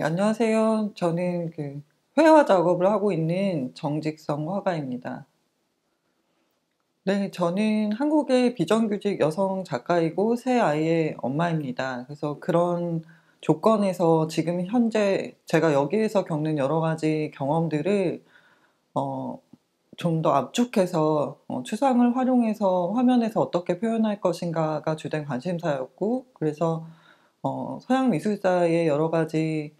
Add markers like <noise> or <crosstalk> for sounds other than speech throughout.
안녕하세요. 저는 그 회화 작업을 하고 있는 정직성 화가입니다. 네, 저는 한국의 비정규직 여성 작가이고 새 아이의 엄마입니다. 그래서 그런 조건에서 지금 현재 제가 여기에서 겪는 여러 가지 경험들을 어, 좀 더 압축해서 어, 추상을 활용해서 화면에서 어떻게 표현할 것인가가 주된 관심사였고 그래서 어, 서양 미술사의 여러 가지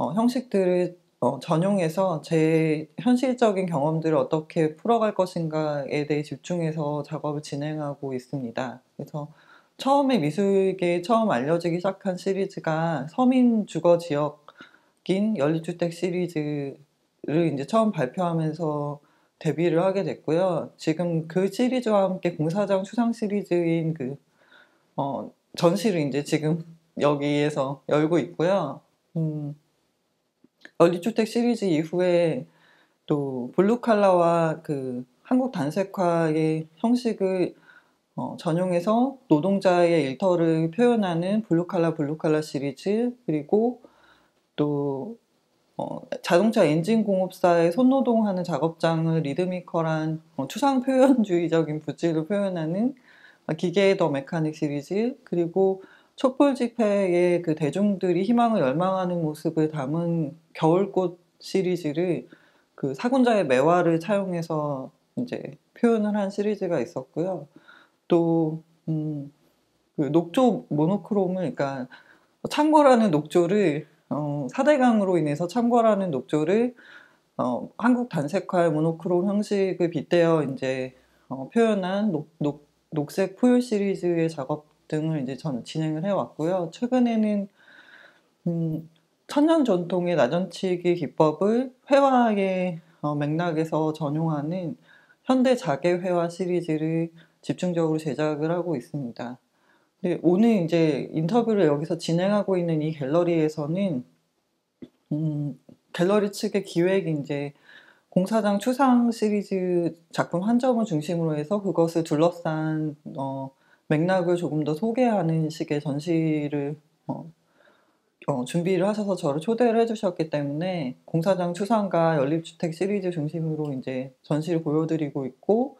어, 형식들을 어, 전용해서 제 현실적인 경험들을 어떻게 풀어갈 것인가에 대해 집중해서 작업을 진행하고 있습니다. 그래서 처음에 미술계에 처음 알려지기 시작한 시리즈가 서민 주거 지역인 연립주택 시리즈를 이제 처음 발표하면서 데뷔를 하게 됐고요. 지금 그 시리즈와 함께 공사장 추상 시리즈인 그 어, 전시를 이제 지금 여기에서 열고 있고요. 음, 얼리주택 시리즈 이후에 또 블루칼라와 그 한국 단색화의 형식을 어, 전용해서 노동자의 일터를 표현하는 블루칼라 블루칼라 시리즈 그리고 또 어, 자동차 엔진 공업사의 손노동하는 작업장을 리드미컬한 어, 추상 표현주의적인 부지를 표현하는 기계의 더 메카닉 시리즈 그리고 촛불 집회에 그 대중들이 희망을 열망하는 모습을 담은 겨울꽃 시리즈를 그 사군자의 매화를 차용해서 이제 표현을 한 시리즈가 있었고요. 또, 음, 그 녹조 모노크롬을, 그러니까 창궐하는 녹조를, 어, 사대강으로 인해서 창궐하는 녹조를, 어, 한국 단색화의 모노크롬 형식을 빗대어 이제, 어, 표현한 녹, 녹, 녹색 포유 시리즈의 작업 등을 이제 저는 진행을 해왔고요. 최근에는 음, 천년 전통의 나전치기 기법을 회화의 어, 맥락에서 전용하는 현대 자개 회화 시리즈를 집중적으로 제작을 하고 있습니다. 오늘 이제 인터뷰를 여기서 진행하고 있는 이 갤러리에서는 음, 갤러리 측의 기획이 이제 공사장 추상 시리즈 작품 한 점을 중심으로 해서 그것을 둘러싼 어, 맥락을 조금 더 소개하는 식의 전시를 어, 어, 준비를 하셔서 저를 초대를 해주셨기 때문에 공사장 추상과 연립주택 시리즈 중심으로 이제 전시를 보여드리고 있고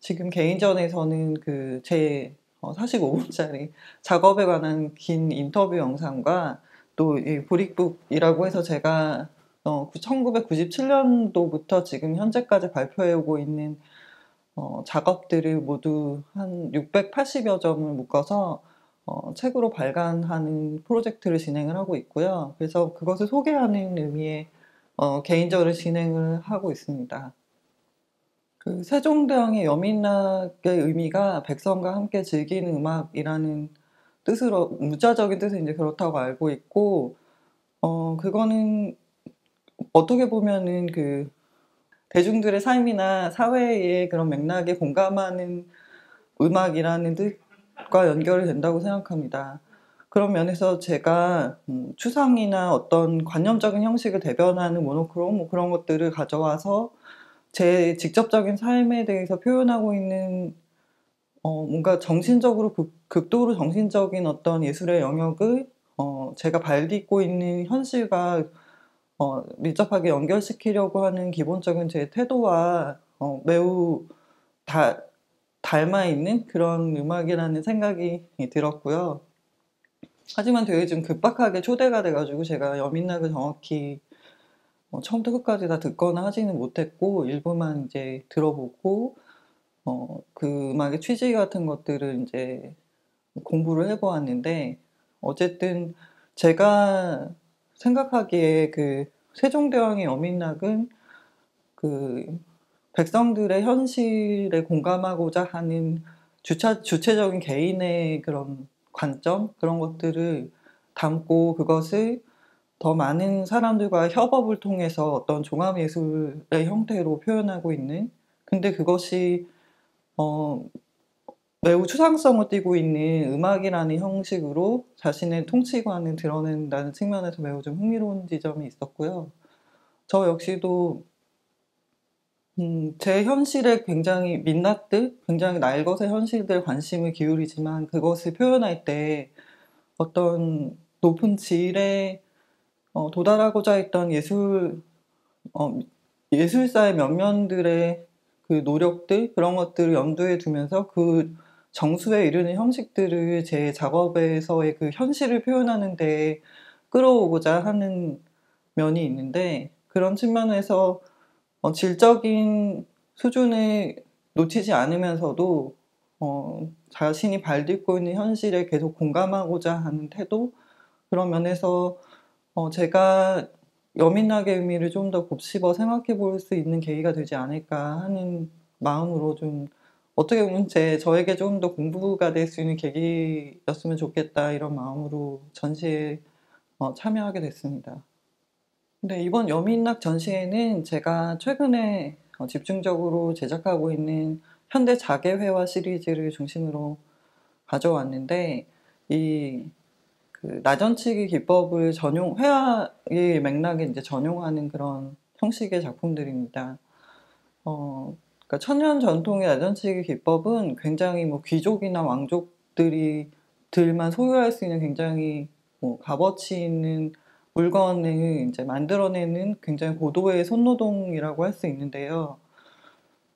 지금 개인전에서는 그제 45분짜리 어, <laughs> 작업에 관한 긴 인터뷰 영상과 또 이 브릭북이라고 해서 제가 어, 1997년도부터 지금 현재까지 발표해오고 있는 어, 작업들을 모두 한 680여 점을 묶어서 어, 책으로 발간하는 프로젝트를 진행을 하고 있고요. 그래서 그것을 소개하는 의미의 어, 개인적으로 진행을 하고 있습니다. 그 세종대왕의 여민락의 의미가 백성과 함께 즐기는 음악이라는 뜻으로 무자적인 뜻은 이제 그렇다고 알고 있고 어 그거는 어떻게 보면은 그 대중들의 삶이나 사회의 그런 맥락에 공감하는 음악이라는 뜻과 연결이 된다고 생각합니다. 그런 면에서 제가 음, 추상이나 어떤 관념적인 형식을 대변하는 모노크롬 뭐 그런 것들을 가져와서 제 직접적인 삶에 대해서 표현하고 있는 어 뭔가 정신적으로 극, 도로 정신적인 어떤 예술의 영역을 어 제가 발딛고 있는 현실과 어, 밀접하게 연결시키려고 하는 기본적인 제 태도와 어, 매우 다, 닮아 있는 그런 음악이라는 생각이 들었고요. 하지만 되게 좀 급박하게 초대가 돼가지고 제가 여민락을 정확히 어, 처음부터 끝까지 다 듣거나 하지는 못했고 일부만 이제 들어보고 어, 그 음악의 취지 같은 것들을 이제 공부를 해보았는데 어쨌든 제가 생각하기에 그 세종대왕의 어민락은 그 백성들의 현실에 공감하고자 하는 주차, 주체적인 개인의 그런 관점 그런 것들을 담고 그것을 더 많은 사람들과 협업을 통해서 어떤 종합예술의 형태로 표현하고 있는 근데 그것이 어, 매우 추상성을 띠고 있는 음악이라는 형식으로 자신의 통치관을 드러낸다는 측면에서 매우 좀 흥미로운 지점이 있었고요. 저 역시도 음, 제 현실에 굉장히 민낯들, 굉장히 날것의 현실들 관심을 기울이지만 그것을 표현할 때 어떤 높은 질에 어, 도달하고자 했던 예술 어, 예술사의 면면들의 그 노력들 그런 것들을 염두에 두면서 그 정수에 이르는 형식들을 제 작업에서의 그 현실을 표현하는데 끌어오고자 하는 면이 있는데 그런 측면에서 어, 질적인 수준을 놓치지 않으면서도 어, 자신이 발딛고 있는 현실에 계속 공감하고자 하는 태도 그런 면에서 어, 제가 여민나게 의미를 좀 더 곱씹어 생각해 볼 수 있는 계기가 되지 않을까 하는 마음으로 좀 어떻게 보면 제 저에게 조금 더 공부가 될 수 있는 계기였으면 좋겠다 이런 마음으로 전시에 어, 참여하게 됐습니다. 근데 이번 여민락 전시회는 제가 최근에 어, 집중적으로 제작하고 있는 현대 자개회화 시리즈를 중심으로 가져왔는데 이그 나전치기 기법을 전용 회화의 맥락에 이제 전용하는 그런 형식의 작품들입니다. 어, 그러니까 천년 전통의 야전치기 기법은 굉장히 뭐 귀족이나 왕족들이 들만 소유할 수 있는 굉장히 뭐 값어치 있는 물건을 이제 만들어내는 굉장히 고도의 손노동이라고 할 수 있는데요.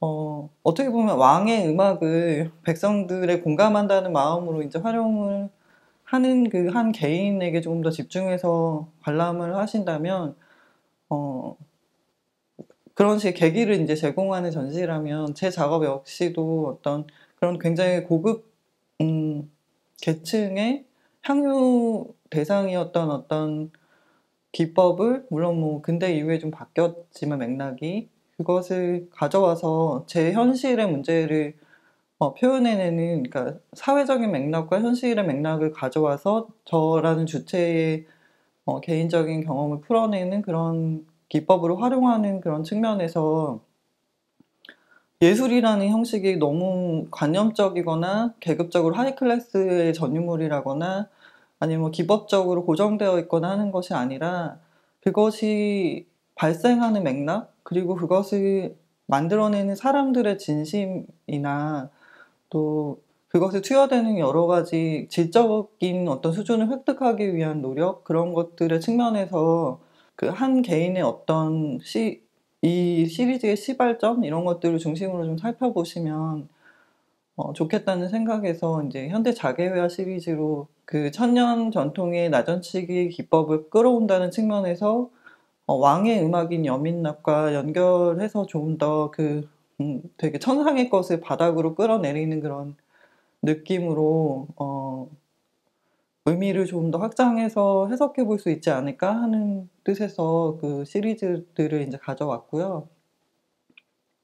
어, 어떻게 보면 왕의 음악을 백성들의 공감한다는 마음으로 이제 활용을 하는 그 한 개인에게 조금 더 집중해서 관람을 하신다면, 어, 그런 식 계기를 이제 제공하는 전시라면 제 작업 역시도 어떤 그런 굉장히 고급 음, 계층의 향유 대상이었던 어떤 기법을 물론 뭐 근대 이후에 좀 바뀌었지만 맥락이 그것을 가져와서 제 현실의 문제를 어, 표현해내는 그러니까 사회적인 맥락과 현실의 맥락을 가져와서 저라는 주체의 어, 개인적인 경험을 풀어내는 그런 기법으로 활용하는 그런 측면에서 예술이라는 형식이 너무 관념적이거나 계급적으로 하이클래스의 전유물이라거나 아니면 뭐 기법적으로 고정되어 있거나 하는 것이 아니라 그것이 발생하는 맥락 그리고 그것을 만들어내는 사람들의 진심이나 또 그것에 투여되는 여러 가지 질적인 어떤 수준을 획득하기 위한 노력 그런 것들의 측면에서 그한 개인의 어떤 시, 이 시리즈의 시발점 이런 것들을 중심으로 좀 살펴보시면 어, 좋겠다는 생각에서 이제 현대 자개회화 시리즈로 그 천년 전통의 나전치기 기법을 끌어온다는 측면에서 어, 왕의 음악인 여민납과 연결해서 좀 더그 음, 되게 천상의 것을 바닥으로 끌어내리는 그런 느낌으로 어, 의미를 좀 더 확장해서 해석해 볼 수 있지 않을까 하는 뜻에서 그 시리즈들을 이제 가져왔고요.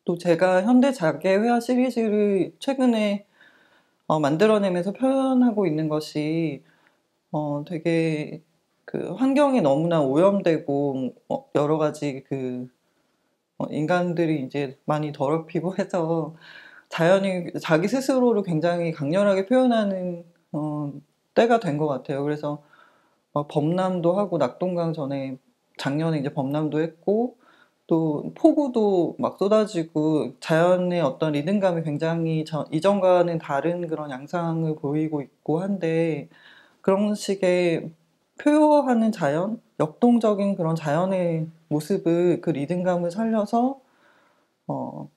또 제가 현대 자개회화 시리즈를 최근에 어, 만들어내면서 표현하고 있는 것이 어, 되게 그 환경이 너무나 오염되고 어, 여러 가지 그 어, 인간들이 이제 많이 더럽히고 <laughs> 해서 자연이 자기 스스로를 굉장히 강렬하게 표현하는 어, 때가 된 것 같아요. 그래서 막 범람도 하고 낙동강 전에 작년에 이제 범람도 했고 또 폭우도 막 쏟아지고 자연의 어떤 리듬감이 굉장히 저, 이전과는 다른 그런 양상을 보이고 있고 한데 그런 식의 표현하는 자연, 역동적인 그런 자연의 모습을 그 리듬감을 살려서 어,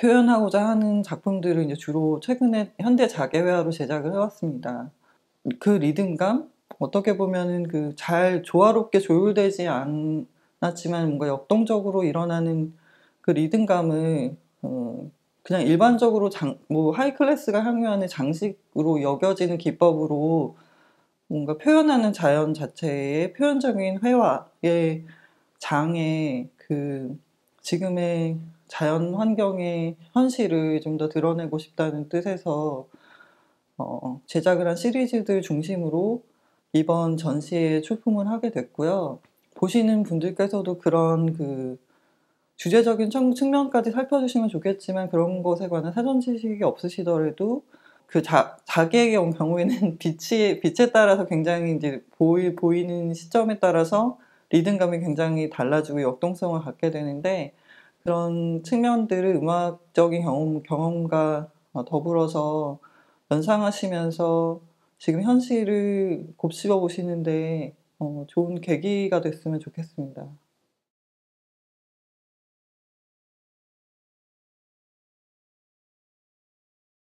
표현하고자 하는 작품들을 이제 주로 최근에 현대 자개회화로 제작을 해왔습니다. 그 리듬감 어떻게 보면은 그잘 조화롭게 조율되지 않았지만 뭔가 역동적으로 일어나는 그 리듬감을 어 그냥 일반적으로 장, 뭐 하이 클래스가 향유하는 장식으로 여겨지는 기법으로 뭔가 표현하는 자연 자체의 표현적인 회화의 장에그 지금의 자연 환경의 현실을 좀 더 드러내고 싶다는 뜻에서 어, 제작을 한 시리즈들 중심으로 이번 전시에 출품을 하게 됐고요. 보시는 분들께서도 그런 그 주제적인 측면까지 살펴주시면 좋겠지만 그런 것에 관한 사전 지식이 없으시더라도 그 자, 자객의 경우에는 <laughs> 빛이, 빛에 따라서 굉장히 이제 보이, 보이는 시점에 따라서 리듬감이 굉장히 달라지고 역동성을 갖게 되는데 그런 측면들을 음악적인 경험, 경험과 어, 더불어서 연상하시면서 지금 현실을 곱씹어 보시는데 어, 좋은 계기가 됐으면 좋겠습니다.